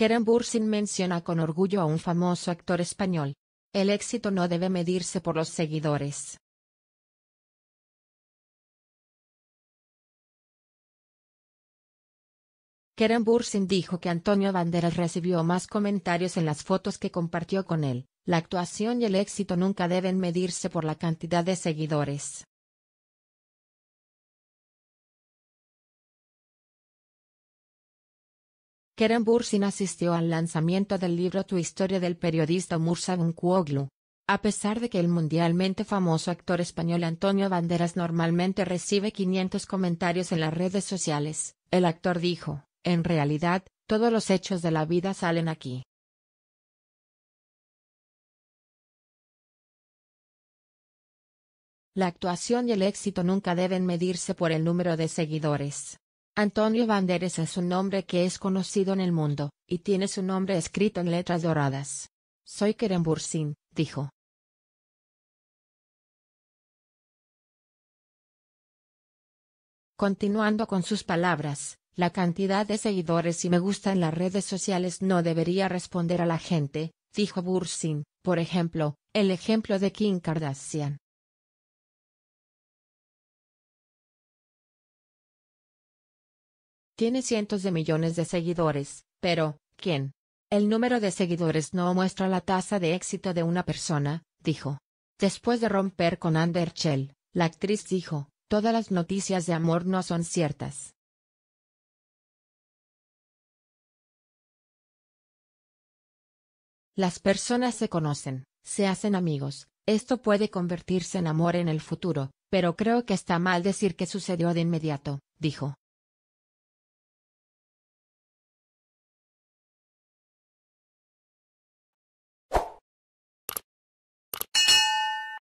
Keren Bursin menciona con orgullo a un famoso actor español. El éxito no debe medirse por los seguidores. Keren Bursin dijo que Antonio Banderas recibió más comentarios en las fotos que compartió con él. La actuación y el éxito nunca deben medirse por la cantidad de seguidores. Kerem Bursin asistió al lanzamiento del libro Tu historia del periodista Mursa Kuoglu. A pesar de que el mundialmente famoso actor español Antonio Banderas normalmente recibe 500 comentarios en las redes sociales, el actor dijo, en realidad, todos los hechos de la vida salen aquí. La actuación y el éxito nunca deben medirse por el número de seguidores. Antonio Banderes es un nombre que es conocido en el mundo, y tiene su nombre escrito en letras doradas. Soy Kerem Bursin, dijo. Continuando con sus palabras, la cantidad de seguidores y me gusta en las redes sociales no debería responder a la gente, dijo Bursin, por ejemplo, el ejemplo de Kim Kardashian. Tiene cientos de millones de seguidores, pero, ¿quién? El número de seguidores no muestra la tasa de éxito de una persona, dijo. Después de romper con Ander la actriz dijo, todas las noticias de amor no son ciertas. Las personas se conocen, se hacen amigos, esto puede convertirse en amor en el futuro, pero creo que está mal decir que sucedió de inmediato, dijo.